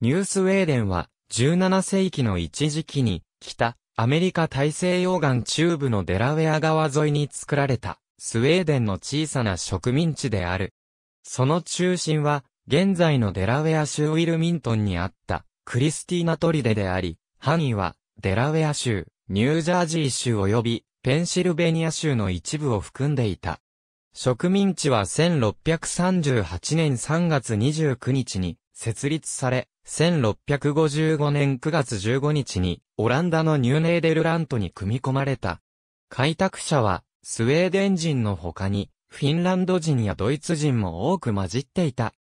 ニュースウェーデンは、17世紀の一時期に、北、アメリカ大西洋岸中部のデラウェア川沿いに作られた、スウェーデンの小さな植民地である。その中心は、現在のデラウェア州ウィルミントンにあった、クリスティーナトリデであり、範囲は、デラウェア州、ニュージャージー州及び、ペンシルベニア州の一部を含んでいた。植民地は1638年3月29日に設立され、1655年9月15日に、オランダのニューネーデルラントに組み込まれた。開拓者は、スウェーデン人の他に、フィンランド人やドイツ人も多く混じっていた。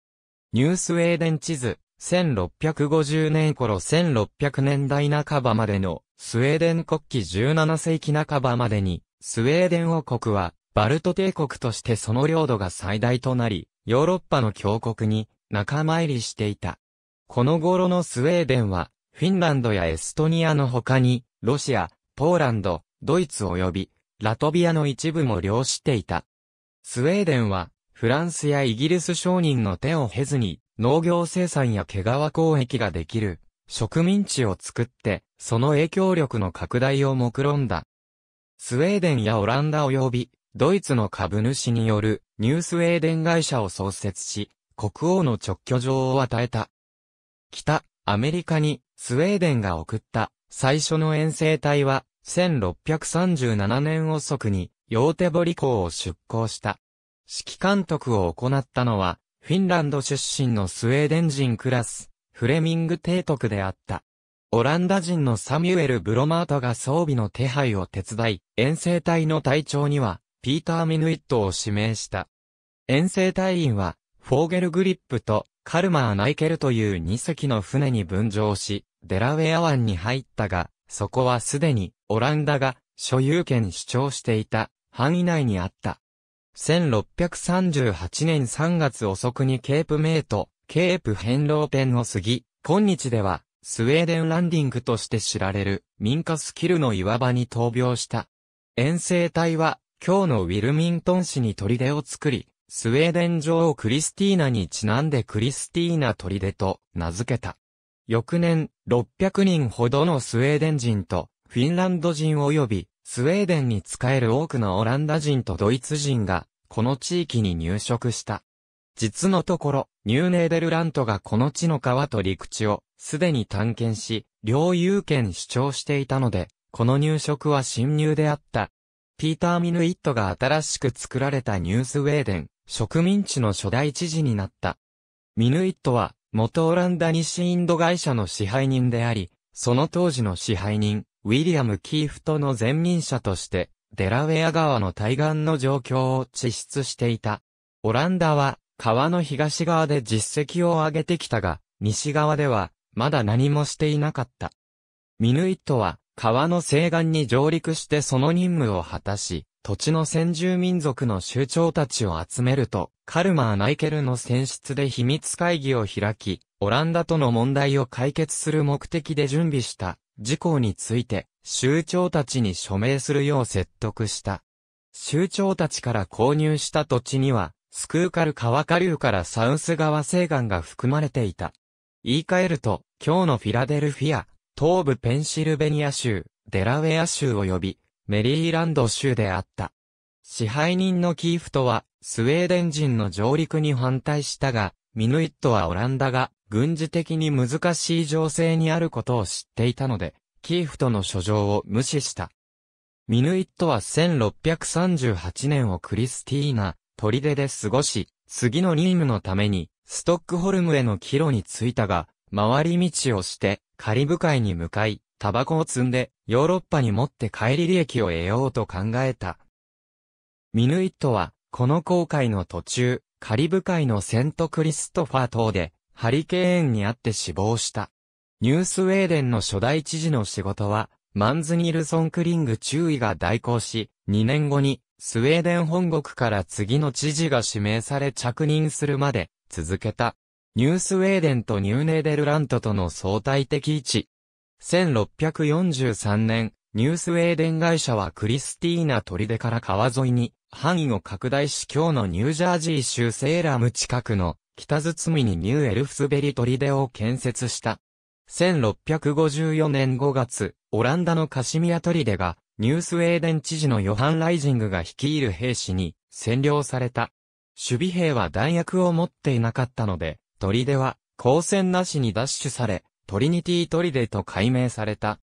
ニュースウェーデン地図、1650年頃1600年代半ばまでの、スウェーデン国旗17世紀半ばまでに、スウェーデン王国は、バルト帝国としてその領土が最大となり、ヨーロッパの強国に仲間入りしていた。この頃のスウェーデンは、フィンランドやエストニアの他に、ロシア、ポーランド、ドイツ及び、ラトビアの一部も領していた。スウェーデンは、フランスやイギリス商人の手を経ずに、農業生産や毛皮交易ができる、植民地を作って、その影響力の拡大を目論んだ。スウェーデンやオランダ及び、ドイツの株主による、ニュースウェーデン会社を創設し、国王の直居状を与えた。北、アメリカにスウェーデンが送った最初の遠征隊は1637年遅くにヨーテボリ港を出港した。指揮監督を行ったのはフィンランド出身のスウェーデン人クラス、フレミング提督であった。オランダ人のサミュエル・ブロマートが装備の手配を手伝い、遠征隊の隊長には、ピーター・ミヌイットを指名した。遠征隊員は、フォーゲル・グリップとカルマー・ナイケルという2隻の船に分乗し、デラウェア湾に入ったが、そこはすでにオランダが所有権主張していた範囲内にあった。1638年3月遅くにケープメイト、ケープヘンローペンを過ぎ、今日ではスウェーデンランディングとして知られる民家スキルの岩場に闘病した。遠征隊は今日のウィルミントン市に砦を作り、スウェーデン女王クリスティーナにちなんでクリスティーナ砦と名付けた。翌年、600人ほどのスウェーデン人とフィンランド人及びスウェーデンに仕える多くのオランダ人とドイツ人がこの地域に入植した。実のところ、ニューネーデルラントがこの地の川と陸地をすでに探検し、領有権主張していたので、この入植は侵入であった。ピーター・ミヌイットが新しく作られたニュースウェーデン植民地の初代知事になった。ミヌイットは、元オランダ西インド会社の支配人であり、その当時の支配人、ウィリアム・キーフとの前任者として、デラウェア川の対岸の状況を地質していた。オランダは、川の東側で実績を上げてきたが、西側では、まだ何もしていなかった。ミヌイットは、川の西岸に上陸してその任務を果たし、土地の先住民族の酋長たちを集めると、カルマー・ナイケルの選出で秘密会議を開き、オランダとの問題を解決する目的で準備した事項について、州長たちに署名するよう説得した。州長たちから購入した土地には、スクーカル川下流からサウス川西岸が含まれていた。言い換えると、今日のフィラデルフィア、東部ペンシルベニア州、デラウェア州及び、メリーランド州であった。支配人のキーフトは、スウェーデン人の上陸に反対したが、ミヌイットはオランダが軍事的に難しい情勢にあることを知っていたので、キーフトの書状を無視した。ミヌイットは1638年をクリスティーナ、砦で過ごし、次の任務のために、ストックホルムへの帰路に着いたが、回り道をして、カリブ海に向かい、タバコを積んで、ヨーロッパに持って帰り利益を得ようと考えた。ミヌイットは、この航海の途中、カリブ海のセントクリストファー島で、ハリケーンにあって死亡した。ニュースウェーデンの初代知事の仕事は、マンズニルソン・クリング注意が代行し、2年後に、スウェーデン本国から次の知事が指名され着任するまで、続けた。ニュースウェーデンとニューネーデルラントとの相対的位置、1643年、ニュースウェーデン会社はクリスティーナ砦から川沿いに範囲を拡大し今日のニュージャージー州セーラム近くの北包にニューエルフスベリ砦を建設した。1654年5月、オランダのカシミア砦がニュースウェーデン知事のヨハン・ライジングが率いる兵士に占領された。守備兵は弾薬を持っていなかったので、砦は交戦なしに奪取され、トリニティ・トリデと改名された。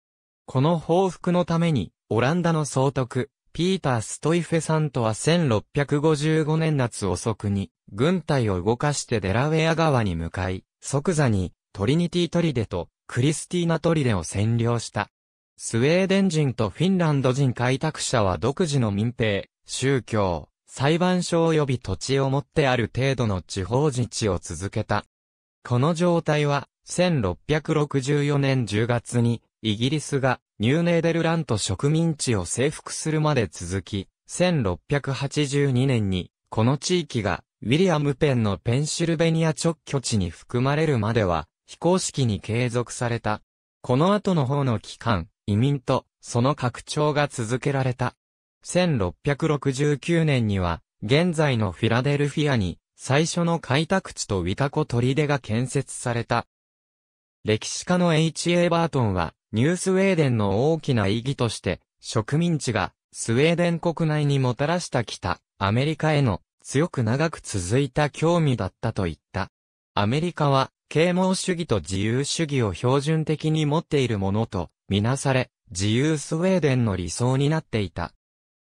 この報復のために、オランダの総督、ピーター・ストイフェさんとは1655年夏遅くに、軍隊を動かしてデラウェア川に向かい、即座に、トリニティ・トリデと、クリスティーナ・トリデを占領した。スウェーデン人とフィンランド人開拓者は独自の民兵、宗教、裁判所及び土地を持ってある程度の地方自治を続けた。この状態は、1664年10月に、イギリスがニューネーデルラント植民地を征服するまで続き、1682年に、この地域がウィリアム・ペンのペンシルベニア直居地に含まれるまでは、非公式に継続された。この後の方の期間、移民と、その拡張が続けられた。1669年には、現在のフィラデルフィアに、最初の開拓地とウィタコ砦が建設された。歴史家の H.A. バートンは、ニュースウェーデンの大きな意義として、植民地がスウェーデン国内にもたらした北、アメリカへの強く長く続いた興味だったと言った。アメリカは、啓蒙主義と自由主義を標準的に持っているものと、みなされ、自由スウェーデンの理想になっていた。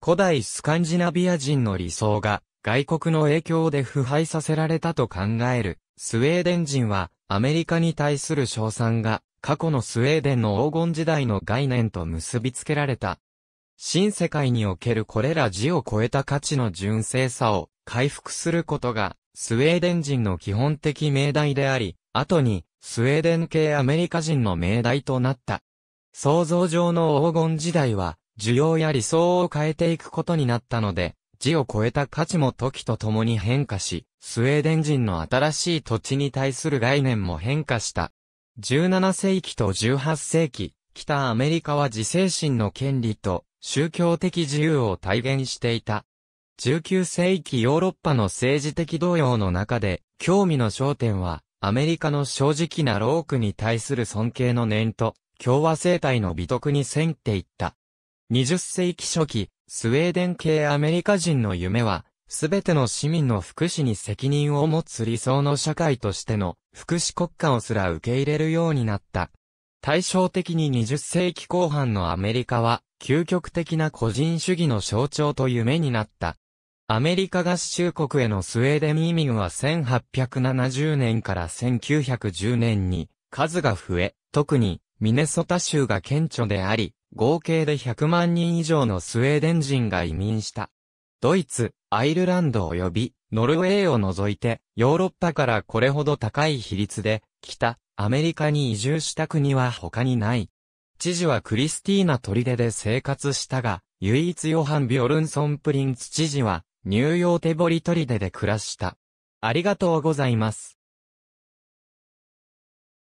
古代スカンジナビア人の理想が、外国の影響で腐敗させられたと考える、スウェーデン人は、アメリカに対する称賛が、過去のスウェーデンの黄金時代の概念と結びつけられた。新世界におけるこれら字を超えた価値の純正さを回復することが、スウェーデン人の基本的命題であり、後に、スウェーデン系アメリカ人の命題となった。想像上の黄金時代は、需要や理想を変えていくことになったので、地を超えた価値も時とともに変化し、スウェーデン人の新しい土地に対する概念も変化した。17世紀と18世紀、北アメリカは自制心の権利と宗教的自由を体現していた。19世紀ヨーロッパの政治的動揺の中で、興味の焦点は、アメリカの正直なロークに対する尊敬の念と、共和政体の美徳にせっていった。20世紀初期、スウェーデン系アメリカ人の夢は、すべての市民の福祉に責任を持つ理想の社会としての福祉国家をすら受け入れるようになった。対照的に20世紀後半のアメリカは、究極的な個人主義の象徴と夢になった。アメリカ合衆国へのスウェーデン移民は1870年から1910年に数が増え、特にミネソタ州が顕著であり、合計で100万人以上のスウェーデン人が移民した。ドイツ、アイルランド及びノルウェーを除いて、ヨーロッパからこれほど高い比率で、北、アメリカに移住した国は他にない。知事はクリスティーナ・トリデで生活したが、唯一ヨハン・ビョルンソン・プリンツ知事は、ニューヨーテボリトリデで暮らした。ありがとうございます。